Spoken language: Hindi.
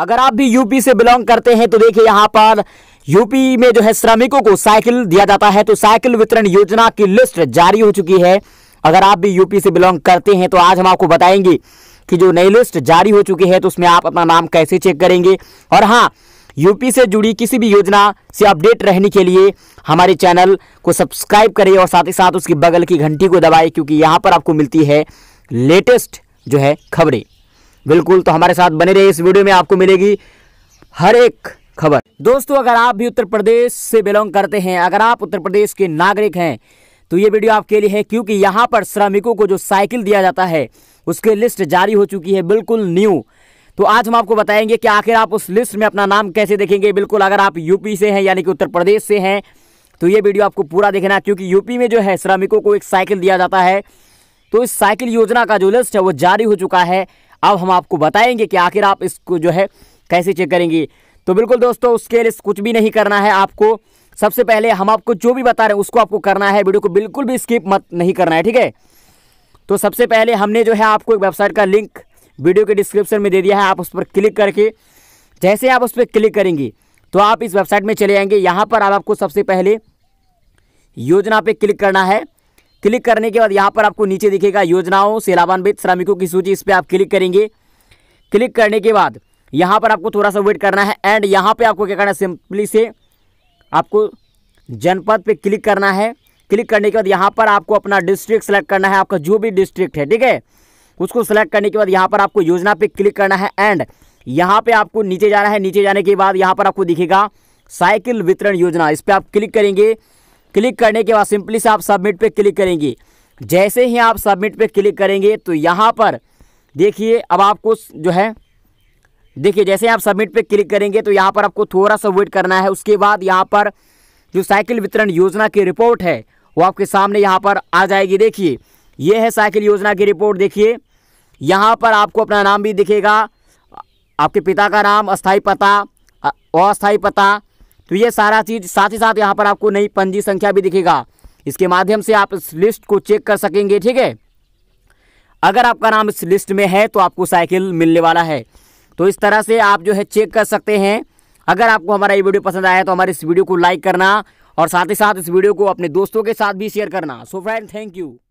अगर आप भी यूपी से बिलोंग करते हैं तो देखिए यहाँ पर यूपी में जो है श्रमिकों को साइकिल दिया जाता है तो साइकिल वितरण योजना की लिस्ट जारी हो चुकी है अगर आप भी यूपी से बिलोंग करते हैं तो आज हम आपको बताएंगे कि जो नई लिस्ट जारी हो चुकी है तो उसमें आप अपना नाम कैसे चेक करेंगे और हाँ यूपी से जुड़ी किसी भी योजना से अपडेट रहने के लिए हमारे चैनल को सब्सक्राइब करें और साथ ही साथ उसकी बगल की घंटी को दबाएं क्योंकि यहाँ पर आपको मिलती है लेटेस्ट जो है खबरें बिल्कुल तो हमारे साथ बने रहे इस वीडियो में आपको मिलेगी हर एक खबर दोस्तों अगर आप भी उत्तर प्रदेश से बिलोंग करते हैं अगर आप उत्तर प्रदेश के नागरिक हैं तो ये वीडियो आपके लिए है क्योंकि यहाँ पर श्रमिकों को जो साइकिल दिया जाता है उसकी लिस्ट जारी हो चुकी है बिल्कुल न्यू तो आज हम आपको बताएंगे कि आखिर आप उस लिस्ट में अपना नाम कैसे देखेंगे बिल्कुल अगर आप यूपी से हैं यानी कि उत्तर प्रदेश से हैं तो ये वीडियो आपको पूरा देखना क्योंकि यूपी में जो है श्रमिकों को एक साइकिल दिया जाता है तो इस साइकिल योजना का जो लिस्ट है वो जारी हो चुका है अब हम आपको बताएंगे कि आखिर आप इसको जो है कैसे चेक करेंगे तो बिल्कुल दोस्तों उसके लिए कुछ भी नहीं करना है आपको सबसे पहले हम आपको जो भी बता रहे हैं उसको आपको करना है वीडियो को बिल्कुल भी स्किप मत नहीं करना है ठीक है तो सबसे पहले हमने जो है आपको एक वेबसाइट का लिंक वीडियो के डिस्क्रिप्शन में दे दिया है आप उस पर क्लिक करके जैसे आप उस पर क्लिक करेंगे तो आप इस वेबसाइट में चले जाएंगे यहाँ पर आप आपको सबसे पहले योजना पे क्लिक करना है क्लिक करने के बाद यहाँ पर आपको नीचे दिखेगा योजनाओं से लाभान्वित श्रमिकों की सूची इस पर आप क्लिक करेंगे क्लिक करने के बाद यहाँ पर आपको थोड़ा सा वेट करना है एंड यहाँ पे आपको क्या करना है सिंपली से आपको जनपद पे क्लिक करना है क्लिक करने के बाद यहाँ पर आपको अपना डिस्ट्रिक्ट सेलेक्ट करना है आपका जो भी डिस्ट्रिक्ट है ठीक है उसको सेलेक्ट करने के बाद यहाँ पर आपको योजना पे क्लिक करना है एंड यहाँ पे आपको नीचे जाना है नीचे जाने के बाद यहाँ पर आपको दिखेगा साइकिल वितरण योजना इस पर आप क्लिक करेंगे क्लिक करने के बाद सिंपली से आप सबमिट पे क्लिक करेंगे जैसे ही आप सबमिट पे क्लिक करेंगे तो यहाँ पर देखिए अब आपको जो है देखिए जैसे आप सबमिट पे क्लिक करेंगे तो यहाँ पर आपको थोड़ा सा वेट करना है उसके बाद यहाँ पर जो साइकिल वितरण योजना की रिपोर्ट है वो आपके सामने यहाँ पर आ जाएगी देखिए ये है साइकिल योजना की रिपोर्ट देखिए यहाँ पर आपको अपना नाम भी दिखेगा आपके पिता का नाम अस्थाई पता अस्थाई पता तो ये सारा चीज़ साथ ही साथ यहाँ पर आपको नई पंजी संख्या भी दिखेगा इसके माध्यम से आप इस लिस्ट को चेक कर सकेंगे ठीक है अगर आपका नाम इस लिस्ट में है तो आपको साइकिल मिलने वाला है तो इस तरह से आप जो है चेक कर सकते हैं अगर आपको हमारा ये वीडियो पसंद आया तो हमारे इस वीडियो को लाइक करना और साथ ही साथ इस वीडियो को अपने दोस्तों के साथ भी शेयर करना सो फ्रेंड थैंक यू